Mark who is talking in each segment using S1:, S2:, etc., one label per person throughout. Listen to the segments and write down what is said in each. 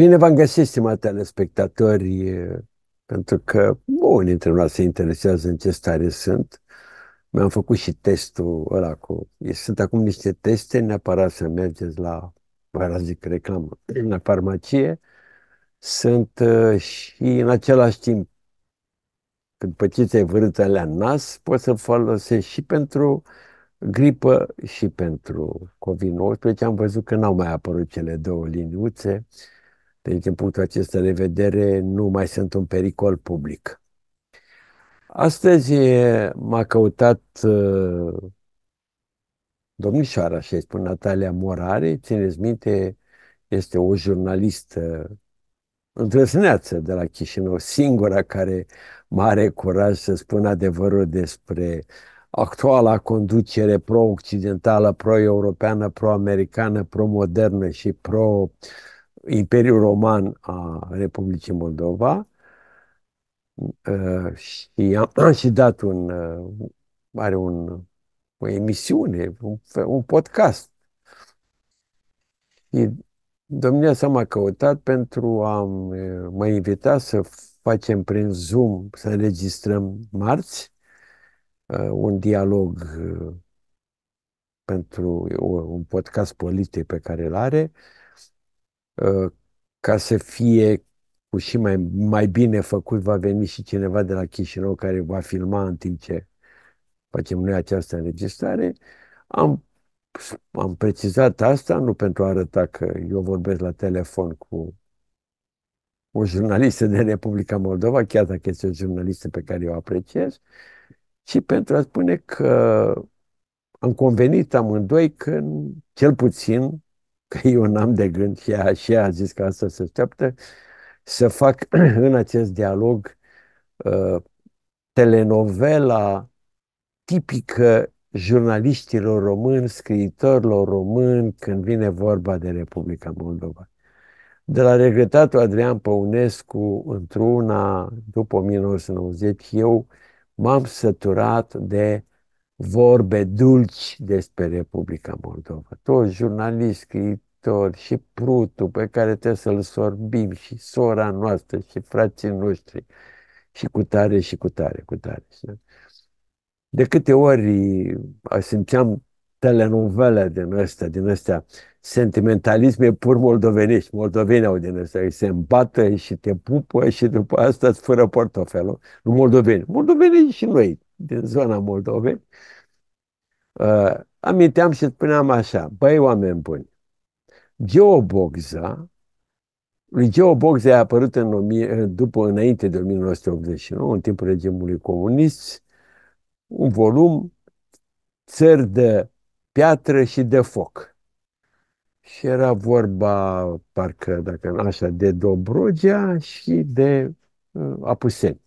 S1: Bine v-am găsit, stimați telespectatori, pentru că unii dintre noi se interesează în ce stare sunt. Mi-am făcut și testul ăla cu... Sunt acum niște teste, neapărat să mergeți la, la zic reclamă, la farmacie. Sunt ă, și în același timp, când păciței vârâtă la nas, poți să folosești și pentru gripă și pentru COVID-19. Am văzut că n-au mai apărut cele două liniuțe. Uh, deci, din punctul acesta de vedere, nu mai sunt un pericol public. Astăzi m-a căutat ă, domnișoara, așa îi spun, Natalia Morare, țineți minte, este o jurnalistă îndrăzneață de la Chișinău, singura care mare curaj să spună adevărul despre actuala conducere pro-occidentală, pro-europeană, pro-americană, pro-modernă și pro europeană Imperiul Roman a Republicii Moldova uh, și am, și dat un, uh, are un, o emisiune, un, un podcast. Și domnia s-a m-a căutat pentru a uh, mă invita să facem prin Zoom, să înregistrăm marți un dialog pentru un podcast politic pe care îl are Uh, ca să fie cu și mai, mai bine făcut, va veni și cineva de la Chișinău care va filma în timp ce facem noi această înregistrare. Am, am precizat asta nu pentru a arăta că eu vorbesc la telefon cu o jurnalistă din Republica Moldova, chiar dacă este o jurnalistă pe care eu apreciez, ci pentru a spune că am convenit amândoi că, cel puțin, că eu n-am de gând și așa, și a zis că asta se așteaptă, să fac în acest dialog uh, telenovela tipică jurnaliștilor români, scriitorilor români, când vine vorba de Republica Moldova. De la regretatul Adrian Păunescu, într-una, după 1990, eu m-am săturat de vorbe dulci despre Republica Moldova. Toți jurnaliști, scriitori și prutul pe care trebuie să-l sorbim și sora noastră și frații noștri și cu tare și cu tare, cu tare. De câte ori simțeam telenovele din astea, din astea, sentimentalisme pur moldovenești. Moldoveni au din astea, se îmbată și te pupă și după asta îți fără portofelul. Nu moldoveni. moldoveni și noi, din zona Moldovei, uh, aminteam și spuneam așa, băi oameni buni, Bogza, lui Bogza a apărut în, 1000, după, înainte de 1989, în timpul regimului comunist, un volum Țări de piatră și de foc. Și era vorba, parcă, dacă așa, de Dobrogea și de uh, Apuseni.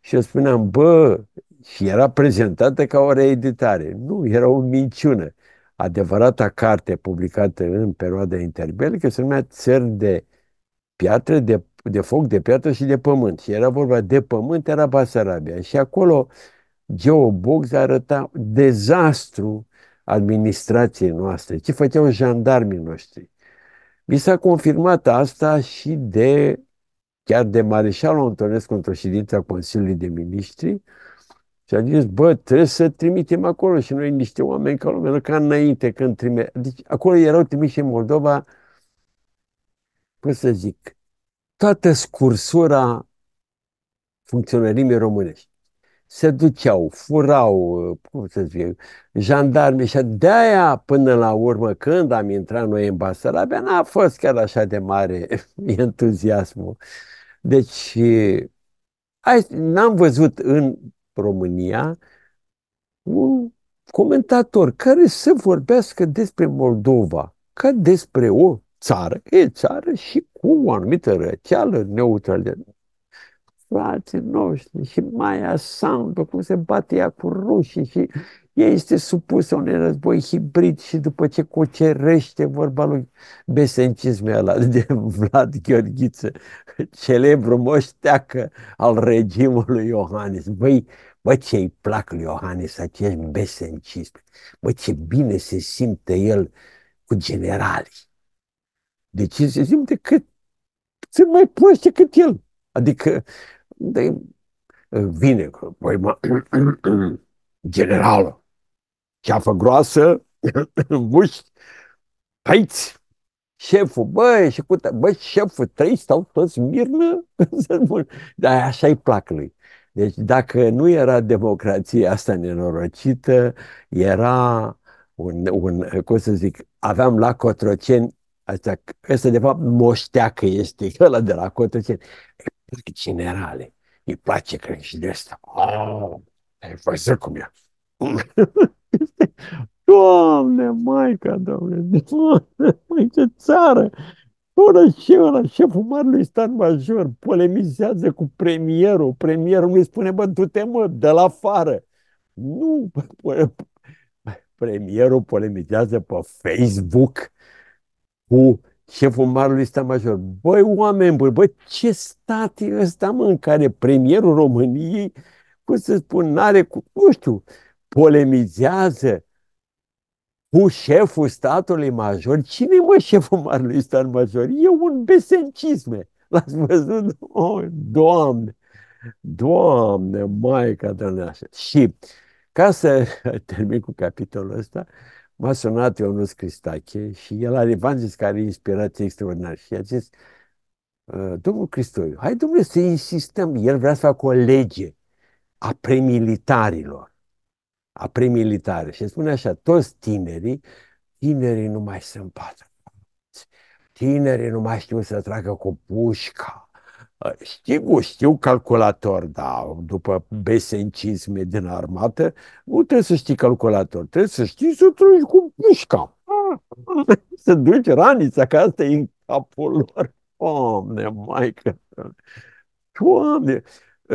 S1: Și eu spuneam, bă, și era prezentată ca o reeditare. Nu, era o minciună. Adevărata carte publicată în perioada interbelică se numea Țări de piatră, de, de foc, de piatră și de pământ. Și era vorba de pământ, era Basarabia. Și acolo Box arăta dezastru administrației noastre, ce făceau jandarmii noștri. Mi s-a confirmat asta și de chiar de Mareșalul Antonescu într-o ședință a Consiliului de Ministri, și a zis, bă, trebuie să trimitem acolo și noi niște oameni ca lumea, ca înainte când trime. Deci acolo erau trimiși în Moldova, cum să zic, toată scursura funcționarimii românești. Se duceau, furau, cum să zic, jandarmi și de-aia până la urmă, când am intrat noi în Basarabia, n-a fost chiar așa de mare entuziasmul. Deci, n-am văzut în România un comentator care să vorbească despre Moldova ca despre o țară, e țară și cu o anumită răceală neutralitate. Frații noștri și Maia Sandu, cum se bate ea cu rușii și ea este supusă unui război hibrid și după ce cucerește vorba lui besencisme ăla de Vlad Gheorghiță, celebru moșteacă al regimului Iohannis. Băi, bă ce îi plac lui Iohannis acest besencisme. Bă ce bine se simte el cu generalii. Deci se simte cât? sunt mai proști decât el. Adică de, vine, băi, generalul, ceafă groasă, muști, haiți, șeful, bă, și cu bă, șeful, trei stau toți mirnă, dar așa îi plac lui. Deci dacă nu era democrația asta nenorocită, era un, un cum să zic, aveam la Cotroceni, asta, asta de fapt moșteacă este, ăla de la Cotroceni. Îi plac generale, îi place că și de asta. Ah, ai văzut cum e. Doamne, Maica, Doamne, mai ce țară! Ora și ora, șeful marelui stat major, polemizează cu premierul. Premierul îi spune, bă, tu te mă, de la afară. Nu, premierul polemizează pe Facebook cu șeful marelui stat major. Băi, oameni băi, bă, ce stat e ăsta, mă, în care premierul României, cum să spun, n-are, cu, nu știu, polemizează cu șeful statului major. Cine e șeful marului stat major? E un besencisme. L-ați văzut? Oh, doamne! Doamne, Maica Dăneașă! Și ca să termin cu capitolul ăsta, m-a sunat Ionuț Cristache și el are zis care are inspirație extraordinară și a zis, ă, domnul Cristoiu, hai domnule să insistăm, el vrea să facă o lege a premilitarilor a militare. Și spune așa, toți tinerii, tinerii nu mai sunt patru. Tinerii nu mai știu să tragă cu pușca. Ă, știu, știu calculator, da, după besencisme din armată, nu trebuie să știi calculator, trebuie să știi să tragi cu pușca. să duci ranița, că asta e în capul lor. Doamne, maică! Doamne!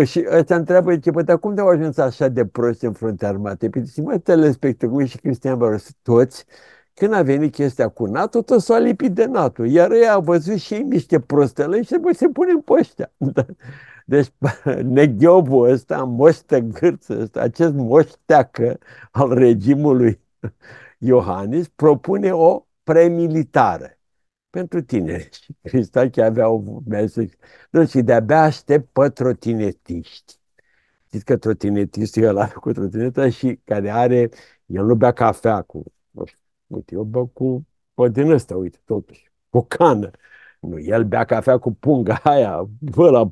S1: Și ăsta întreabă, ce păi, cum te-au ajuns așa de prost în fruntea armatei? Păi zice, mă, telespectacul și Cristian Barros, toți, când a venit chestia cu NATO, tot s-a lipit de NATO. Iar ei au văzut și ei niște prostele și bă, se pune în poștea. Da. Deci neghiobul ăsta, gârță ăsta, acest moșteacă al regimului Iohannis propune o premilitară pentru tine Și Cristache avea o mesaj. Nu, și de-abia aștept pe trotinetiști. Știți că trotinetistul e ăla cu trotineta și care are, el nu bea cafea cu, nu știu, uite, eu bă cu, bă, din ăsta, uite, totuși, cu cană. Nu, el bea cafea cu punga aia, bă, la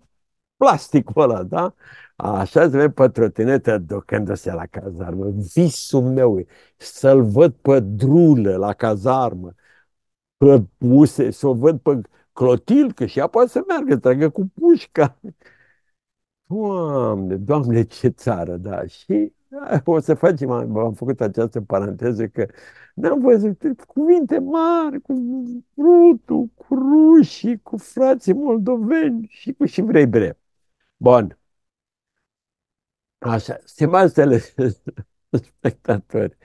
S1: plastic ăla, da? Așa se vede pe trotinetă ducându-se la cazarmă. Visul meu e să-l văd pe drulă la cazarmă pe puse, să o văd pe Clotil, că și ea poate să meargă, tragă cu pușca. Doamne, doamne, ce țară, da. Și da, o să facem, am, am făcut această paranteză că n-am văzut cuvinte mari cu Brutu, cu rușii, cu frații moldoveni și cu și vrei bre. Bun. Așa, stimați spectatori,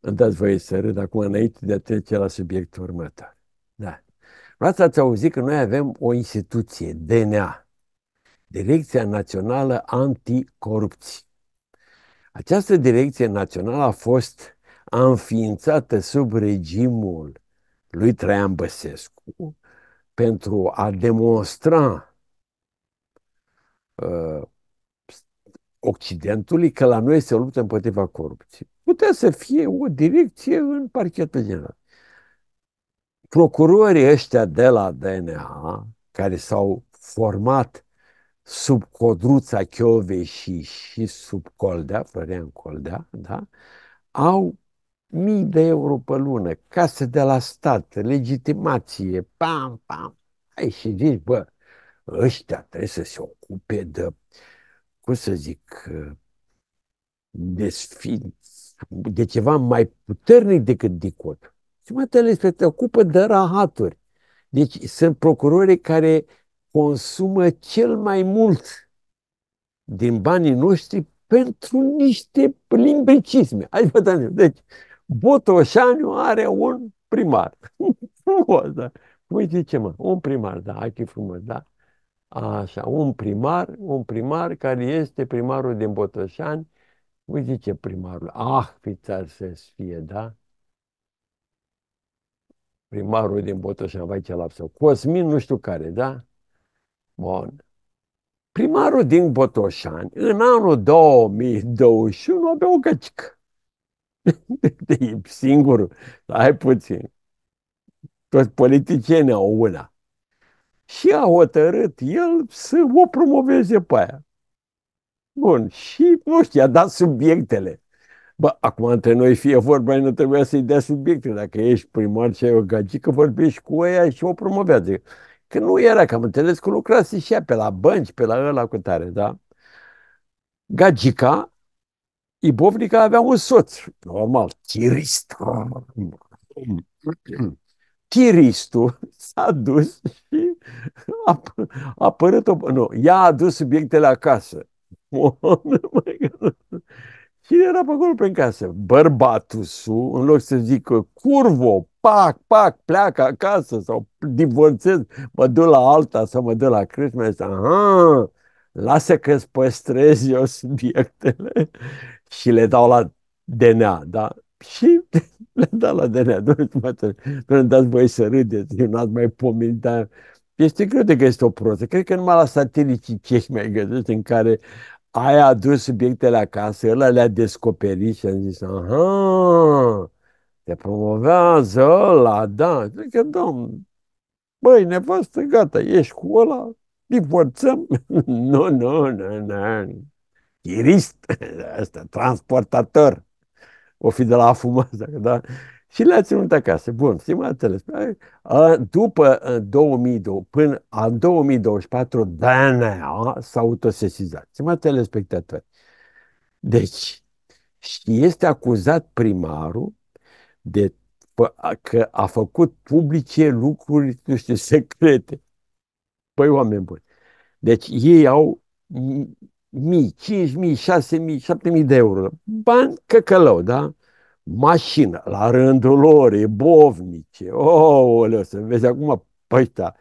S1: îmi dați voie să râd acum înainte de a trece la subiectul următor. Da. Vreați ați auzit că noi avem o instituție, DNA, Direcția Națională Anticorupție. Această direcție națională a fost înființată sub regimul lui Traian Băsescu pentru a demonstra uh, Occidentului că la noi se luptă împotriva corupției. Putea să fie o direcție în parchetul general procurorii ăștia de la DNA, care s-au format sub codruța Chiovei și sub Coldea, Florian Coldea, da? au mii de euro pe lună, case de la stat, legitimație, pam, pam. Ai și zici, bă, ăștia trebuie să se ocupe de, cum să zic, de, sfinț, de ceva mai puternic decât dicotul. Stimatele spre te ocupă de rahaturi. Deci sunt procurorii care consumă cel mai mult din banii noștri pentru niște limbricisme. Hai vă dăm. Deci, Botoșaniu are un primar. frumos, da. Voi păi, zice, mă, un primar, da, Ai fi frumos, da. Așa, un primar, un primar care este primarul din Botoșani, voi păi, zice primarul, ah, fițar să fie, da? primarul din Botoșan vai ce lapsă, Cosmin nu știu care, da? Bun. Primarul din Botoșan, în anul 2021, avea o găcică. e singurul. Hai puțin. Toți politicienii au una. Și a hotărât el să o promoveze pe aia. Bun. Și, nu știu, a dat subiectele. Bă, acum între noi fie vorba, nu trebuia să-i dea subiecte. Dacă ești primar și ai o gagică, vorbești cu ea și o promovează. Că nu era, că am înțeles că lucrase și ea pe la bănci, pe la ăla cu tare, da? Gagica, Ibovnica avea un soț, normal, tirist. Tiristul s-a dus și a apărut o... Nu, ea a adus subiectele acasă. Cine era pe acolo prin casă? Bărbatul su, în loc să zică curvo, pac, pac, pleacă acasă sau divorțez, mă duc la alta sau mă duc la crești, mi aha, lasă că îți păstrez eu subiectele și le dau la DNA, da? Și le dau la DNA, nu-mi dați voi să râdeți, eu n-ați mai pomenit, dar este greu de că este o proză. Cred că numai la satelicii cehi mai găsesc în care ai adus subiectele acasă, ăla le-a descoperit și a zis, aha, te promovează ăla, da. Zic că, domn, băi, nevastă, gata, ești cu ăla, divorțăm. nu, nu, nu, nu. Chirist, asta, transportator. O fi de la afumat, dacă da. Și le-a ținut acasă. Bun, stimatele, după 2002, până în 2024, DNA s-a autosesizat. Stimatele spectatori. Deci, și este acuzat primarul de că a făcut publice lucruri, nu știu, secrete. Păi, oameni buni. Deci ei au mii, cinci mii, șase mii, șapte mii de euro. Bani căcălău, da? mașină, la rândul lor, e bovnice, oh, să vezi acum pe păi ăsta. Da.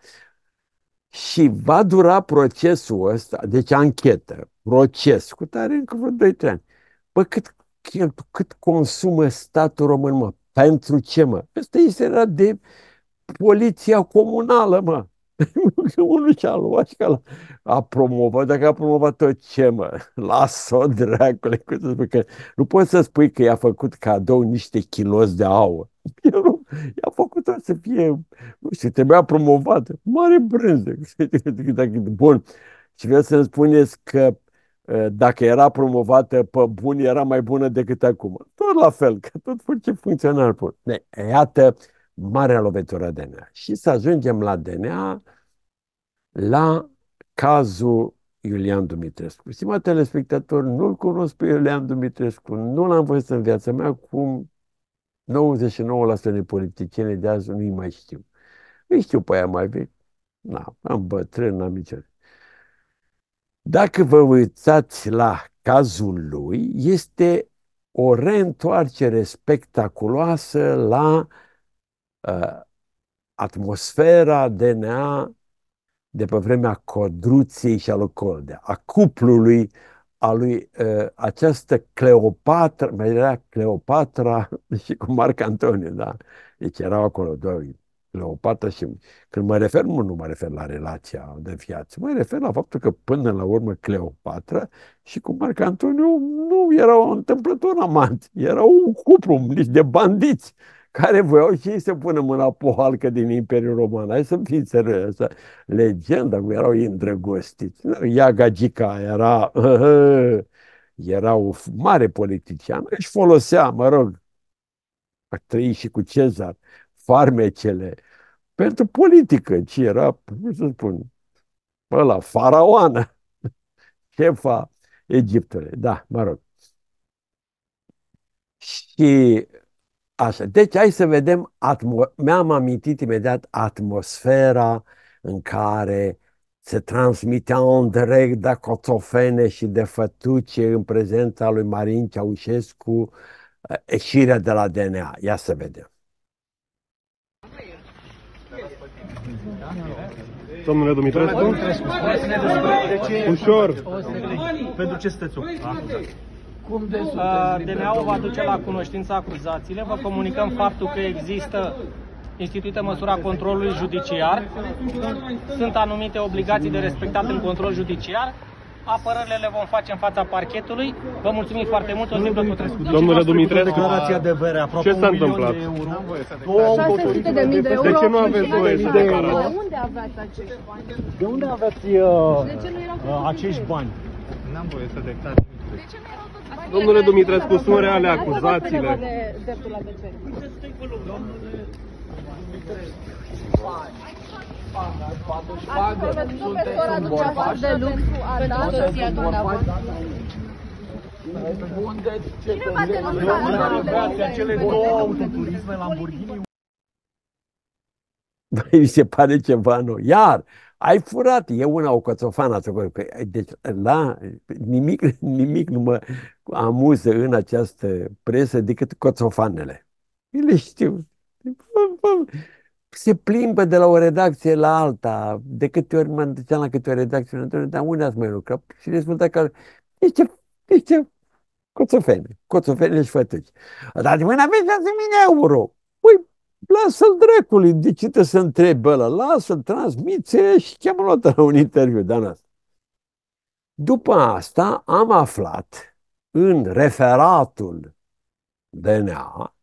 S1: Și va dura procesul ăsta, deci anchetă, proces, cu tare încă vreo 2-3 ani. Bă, cât, cât consumă statul român, mă? Pentru ce, mă? Ăsta este era de poliția comunală, mă. unul și-a luat și că a, promovat, dacă a promovat tot ce, mă, las-o, dracule, cum să spui, că nu poți să spui că i-a făcut cadou niște kilos de aur. i-a făcut să fie, nu știu, trebuia promovat, mare brânză. Bun, și vreau să-mi spuneți că ă, dacă era promovată pe bun, era mai bună decât acum. Tot la fel, că tot ce funcționar bun. Iată, marea lovitură DNA. Și să ajungem la DNA, la cazul Iulian Dumitrescu. Stimați telespectator? nu-l cunosc pe Iulian Dumitrescu, nu l-am văzut în viața mea, cum 99% din politicieni de azi nu-i mai știu. Nu știu pe aia mai vechi, na, am bătrân, n-am nicio. Dacă vă uitați la cazul lui, este o reîntoarcere spectaculoasă la Uh, atmosfera DNA de pe vremea Codruției și al lui a cuplului a lui uh, această Cleopatra, mai era Cleopatra și cu Marc Antoniu, da? Deci erau acolo doi, Cleopatra și... Când mă refer, nu, nu mă refer la relația de viață, mă refer la faptul că până la urmă Cleopatra și cu Marc Antoniu nu erau întâmplător amant, erau un cuplu, nici de bandiți care voiau și ei să pună mâna pe din Imperiul Roman. Hai să fim serioși, Legenda, cum erau îndrăgostiți. Iaga Gica era, era un mare politician. Își folosea, mă rog, a trăit și cu Cezar, farmecele pentru politică, ce era, cum să spun, ăla, faraoană, șefa Egiptului. Da, mă rog. Și Așa, deci hai să vedem, mi-am amintit imediat atmosfera în care se transmitea un direct de cotofene și de fătuce în prezența lui Marin Ceaușescu eh, ieșirea de la DNA. Ia să vedem. Domnule Dumitrescu? Ușor! Pentru ce sunteți cum de DNA-ul va duce la cunoștința acuzațiile, vă comunicăm faptul că există instituită măsura controlului judiciar, sunt anumite obligații de respectat în control judiciar, apărările le vom face în fața parchetului. Vă mulțumim foarte mult, o zi plăcută. Domnule Dumitrescu, declarație de vere, aproape ce s-a întâmplat? De euro, 600 de mii de euro. De ce nu aveți voie să De unde aveți acești bani? De unde aveți uh, uh acești bani? N-am voie să declarați. De ce nu erau toți banii? Domnule Dumitrescu, sunt reale acuzațiile. De dreptul la decer. Domnule Ați profesora dumneavoastră de lucru a dat soția dumneavoastră. Cine v-a denunțat? Acele două autoturisme Lamborghini. Dar îi se pare ceva nou. Iar, ai furat, e una o coțofană. Păi, deci la nimic, nimic nu mă amuză în această presă decât coțofanele. le știu. Se plimbă de la o redacție la alta. De câte ori mă duceam la câte o redacție, mă dar unde ați mai lucrat? Și rezulta că niște, niște coțofene, coțofene și fătăci. Dar de mâna aveți 6.000 euro. Păi, lasă-l dracului, de ce te să întrebi ăla? Lasă-l, transmite și cheamă-l la un interviu de După asta am aflat în referatul DNA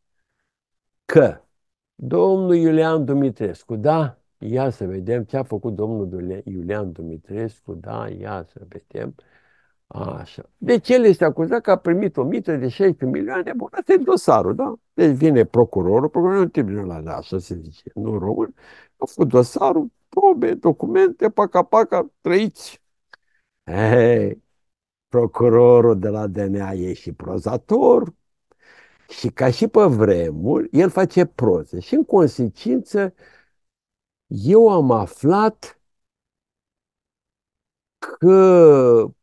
S1: că domnul Iulian Dumitrescu, da, ia să vedem ce a făcut domnul Iulian Dumitrescu, da, ia să vedem, uh, Așa. Deci el este acuzat că a primit o mită de 16 milioane, bun, asta e dosarul, da? Deci vine procurorul, procurorul în tribunal, da, așa se zice, nu român, a făcut dosarul, probe, documente, paca, paca, trăiți. Hei, procurorul de la DNA e și prozator și ca și pe vremuri, el face proze și în consecință eu am aflat că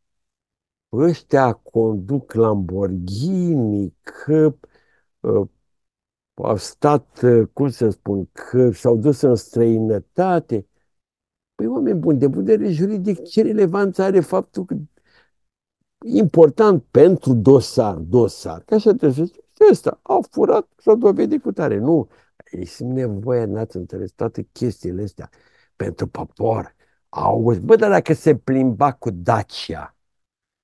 S1: ăștia conduc Lamborghini, că uh, au stat, uh, cum să spun, că s-au dus în străinătate. Păi, oameni buni, de vedere juridic, ce relevanță are faptul că important pentru dosar, dosar, că așa trebuie să zic, ăsta, au furat, s-au dovedit cu tare. Nu, ei sunt nevoie, n-ați înțeles, toate chestiile astea pentru popor. Auzi, bă, dar dacă se plimba cu Dacia,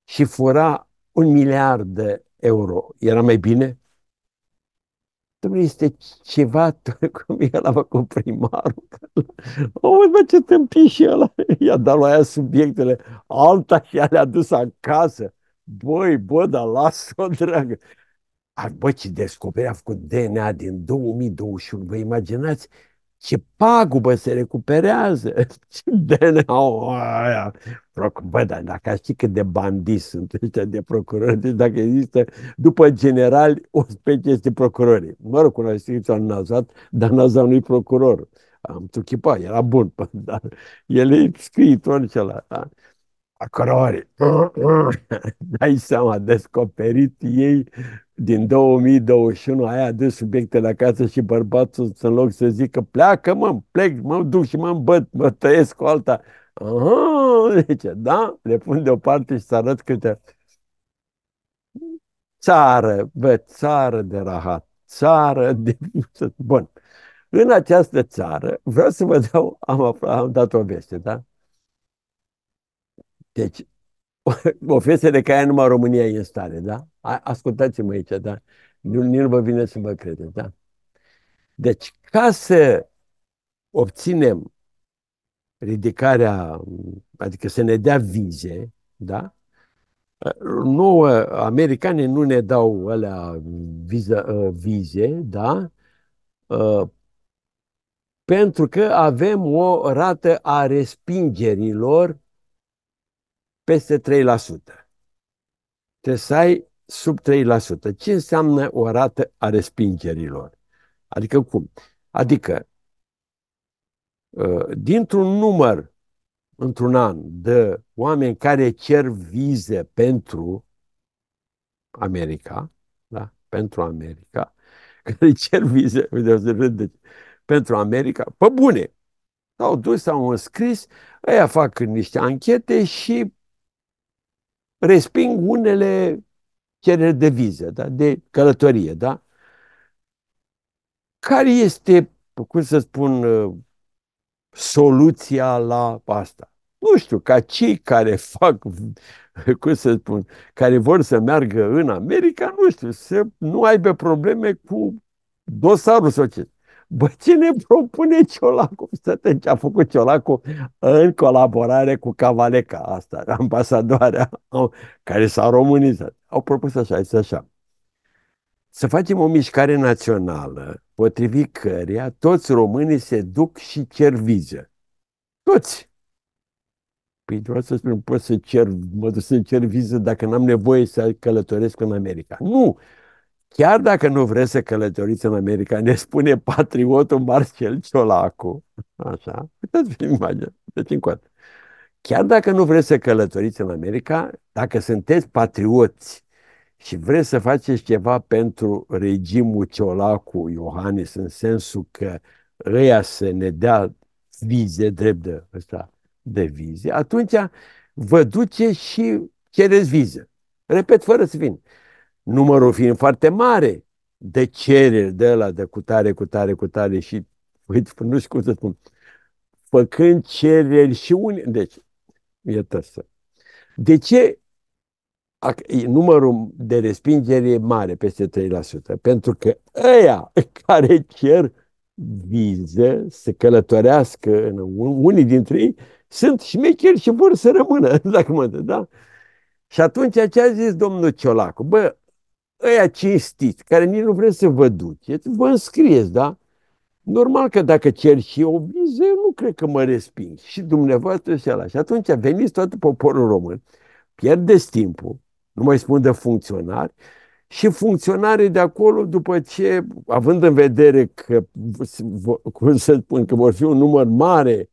S1: și fura un miliard de euro, era mai bine? Dom'le, este ceva cum el a făcut primarul. O, mă, ce tâmpi și ăla. I-a dat la aia subiectele. Alta și le-a dus acasă. Băi, bă, dar lasă-o, dragă. Ar, bă, ce descoperi a făcut DNA din 2021. Vă imaginați ce pagubă se recuperează, ce DNA-ul aia. Bă, dar dacă ști cât de bandiți sunt ăștia de procurori, deci dacă există, după general, o specie de procurori. Mă rog, cunoașteți al Nazat, dar Nazat nu-i procuror. Am tuchipat, era bun, dar el e scriitor celălalt. Da? Acrorii. Dai seama, descoperit ei din 2021 ai adus subiecte la casă și bărbatul în loc să zică pleacă mă, plec, mă duc și mă îmbăt, mă tăiesc cu alta. Aha, zice, da, le pun deoparte și să arăt câte țară, bă, țară de rahat, țară de... Bun. În această țară, vreau să vă dau, am, aflat, am dat o veste, da? Deci, o, o veste de care numai România e în stare, da? ascultați-mă aici, da? Nu, nu vă vine să mă credeți, da? Deci, ca să obținem ridicarea, adică să ne dea vize, da? Nouă, americanii nu ne dau alea viză, ă, vize, da? Ă, pentru că avem o rată a respingerilor peste 3%. Trebuie să ai sub 3%. Ce înseamnă o rată a respingerilor? Adică cum? Adică, uh, dintr-un număr într-un an de oameni care cer vize pentru America, da? pentru America, care cer vize pentru America, pe bune, s-au dus, s-au înscris, ăia fac niște anchete și resping unele cerere de viză, da? de călătorie, da? Care este, cum să spun, uh, soluția la asta? Nu știu, ca cei care fac, cum să spun, care vor să meargă în America, nu știu, să nu aibă probleme cu dosarul social. Bă, ce ne propune Ciolacu? Să ce a făcut Ciolacu în colaborare cu Cavaleca, asta, ambasadoarea, care s-a românizat. Au propus așa, este așa. Să facem o mișcare națională, potrivit căreia toți românii se duc și cer viză. Toți. Păi vreau să spun, pot să cer, mă duc să cer viză dacă n-am nevoie să călătoresc în America. Nu! Chiar dacă nu vreți să călătoriți în America, ne spune patriotul Marcel Ciolacu. Așa, uitați-vă imaginea, deci încoate. Chiar dacă nu vreți să călătoriți în America, dacă sunteți patrioți și vreți să faceți ceva pentru regimul Ciolacu Iohannis, în sensul că ăia să ne dea vize, drept de, ăsta, de vize, atunci vă duce și cereți viză. Repet, fără să vin numărul fiind foarte mare de cereri de la de cutare, cutare, cutare și uite, nu știu cum să spun, făcând cereri și unii, deci, iată să. De ce numărul de respingeri e mare, peste 3%? Pentru că ăia care cer viză să călătorească în unii dintre ei sunt șmecheri și vor să rămână, dacă mă dă, da? Și atunci ce a zis domnul Ciolacu? Bă, ăia cinstiți, care nici nu vreți să vă duceți, deci vă înscrieți, da? Normal că dacă cer și eu viză, eu nu cred că mă resping. Și dumneavoastră și ala. Și atunci veniți tot poporul român, pierdeți timpul, nu mai spun de funcționari, și funcționarii de acolo, după ce, având în vedere că, cum să spun, că vor fi un număr mare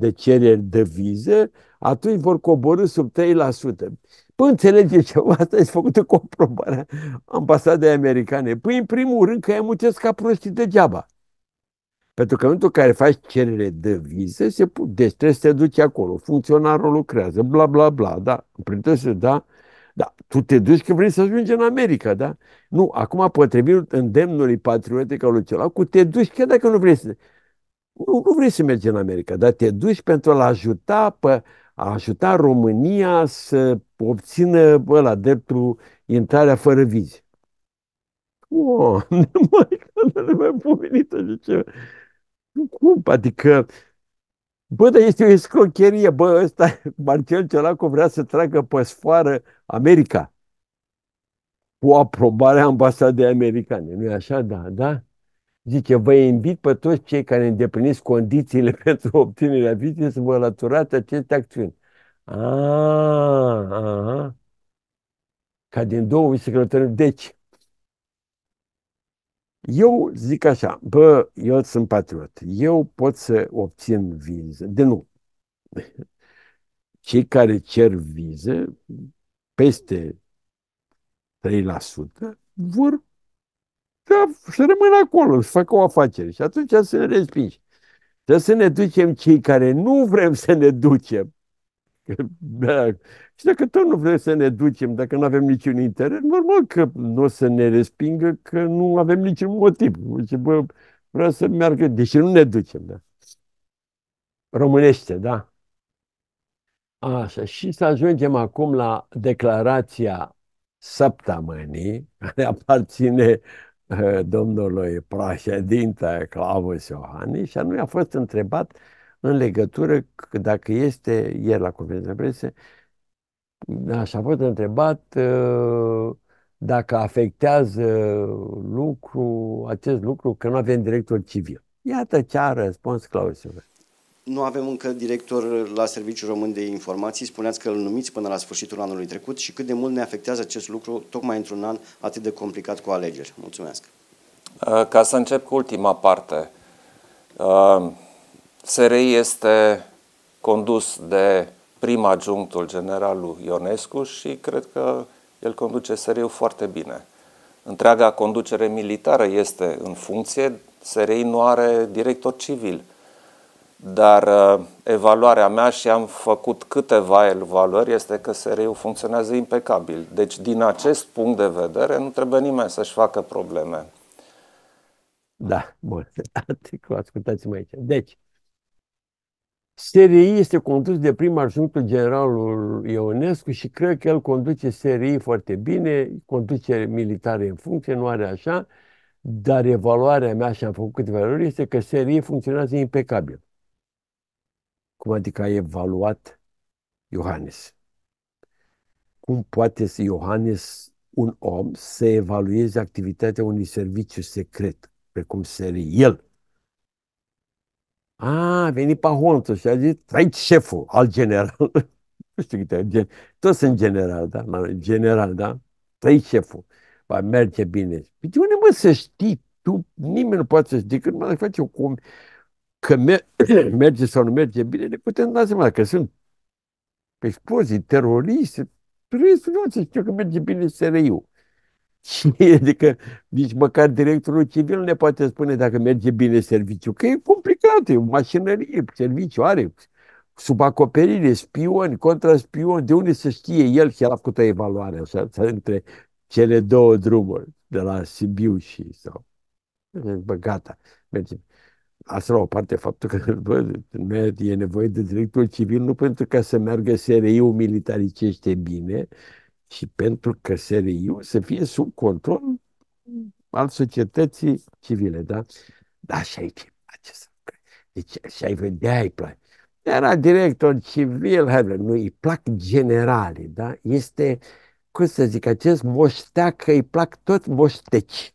S1: de cereri de vize, atunci vor coborâ sub 3%. Păi înțelege ceva, asta este făcută cu o probare ambasadei americane. Păi în primul rând că ei muncesc ca prostii degeaba. Pentru că în momentul în care faci cerere de vize, se, deci trebuie să te duci acolo, funcționarul lucrează, bla, bla, bla, da, în să da, da, tu te duci că vrei să ajungi în America, da? Nu, acum potrivit îndemnului patriotic al lui cu te duci chiar dacă nu vrei să nu, nu vrei să mergi în America, dar te duci pentru a-l ajuta pe, a ajuta România să obțină la dreptul intrarea fără vizi. Oh, mai mai pomenită de ce? Cum? Adică, bă, dar este o escrocherie, bă, ăsta, Marcel Celacu vrea să tragă pe sfoară America cu aprobarea ambasadei americane. Nu-i așa? Da, da. Zice, vă invit pe toți cei care îndepliniți condițiile pentru obținerea vizei să vă alăturați aceste acțiuni. Ah, aha. Ca din două vicecrătări. Deci, eu zic așa, bă, eu sunt patriot, eu pot să obțin viză. De nu. Cei care cer viză, peste 3% vor da, să rămân acolo, să facă o afacere. Și atunci să ne respingi. Trebuie să ne ducem cei care nu vrem să ne ducem. Da. Și dacă tot nu vrem să ne ducem, dacă nu avem niciun interes, normal că nu o să ne respingă, că nu avem niciun motiv. Zice, bă, vreau să meargă, deși nu ne ducem, da. Românește, da? Așa, și să ajungem acum la declarația săptămânii, care aparține domnului președinte Claus Iohannis și anume a fost întrebat în legătură dacă este, ieri la conferința de presă, și a fost întrebat uh, dacă afectează lucru, acest lucru că nu avem director civil. Iată ce a răspuns Claus Iohannis nu avem încă director la Serviciul Român de Informații. Spuneați că îl numiți până la sfârșitul anului trecut și cât de mult ne afectează acest lucru, tocmai într-un an atât de complicat cu alegeri. Mulțumesc. Uh, ca să încep cu ultima parte. Uh, SRI este condus de prim adjunctul generalul Ionescu și cred că el conduce SRI-ul foarte bine. Întreaga conducere militară este în funcție, SRI nu are director civil – dar uh, evaluarea mea și am făcut câteva evaluări este că SRI-ul funcționează impecabil. Deci, din acest punct de vedere, nu trebuie nimeni să-și facă probleme. Da, bun. Adică ascultați-mă aici. Deci, SRI este condus de prim ajunctul generalul Ionescu și cred că el conduce SRI foarte bine, conduce militare în funcție, nu are așa, dar evaluarea mea și am făcut câteva evaluări este că SRI funcționează impecabil. Cum adică a evaluat Iohannes? Cum poate să Iohannes, un om, să evalueze activitatea unui serviciu secret, precum seri el? A, a venit pahontul și a zis, trai șeful al general. nu știu câte, gen... toți sunt da? general, da? General, da? Trai șeful. Va merge bine. Păi de unde mă să știi tu? Nimeni nu poate să știi. nu mai face o cum că merge sau nu merge bine, ne putem da seama că sunt expozii, teroriste, restul nu se știu că merge bine SRI-ul. Și adică nici măcar directorul civil ne poate spune dacă merge bine serviciul, că e complicat, e mașinărie, serviciu are sub acoperire, spioni, contraspioni, de unde să știe el și el a făcut o evaluare așa, între cele două drumuri de la Sibiu și sau. Bă, gata, mergem. Asta la o parte, faptul că bă, nu e nevoie de dreptul civil nu pentru ca să meargă SRI-ul militaricește bine, ci pentru că SRI-ul să fie sub control al societății civile, da? Da, și aici îi să Deci, și ai vedea, îi place. Era director civil, hai, nu, îi plac generale, da? Este, cum să zic, acest moșteac că îi plac tot moșteci.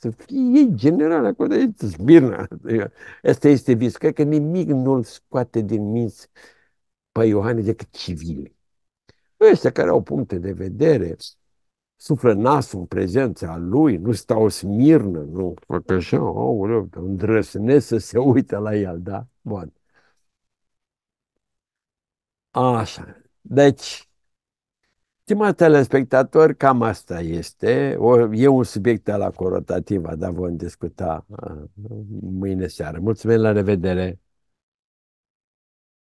S1: Să fie ei general acolo, este zbirna. Asta este vis, cred că nimic nu-l scoate din minți pe Ioane decât civile. Ăștia care au puncte de vedere, suflă nasul în prezența lui, nu stau smirnă, nu fac așa, au îndrăsnesc să se uite la el, da? Bun. Așa. Deci, Stimați telespectatori, cam asta este. O, e un subiect la corotativa, dar vom discuta uh, mâine seară. mulțumesc la revedere!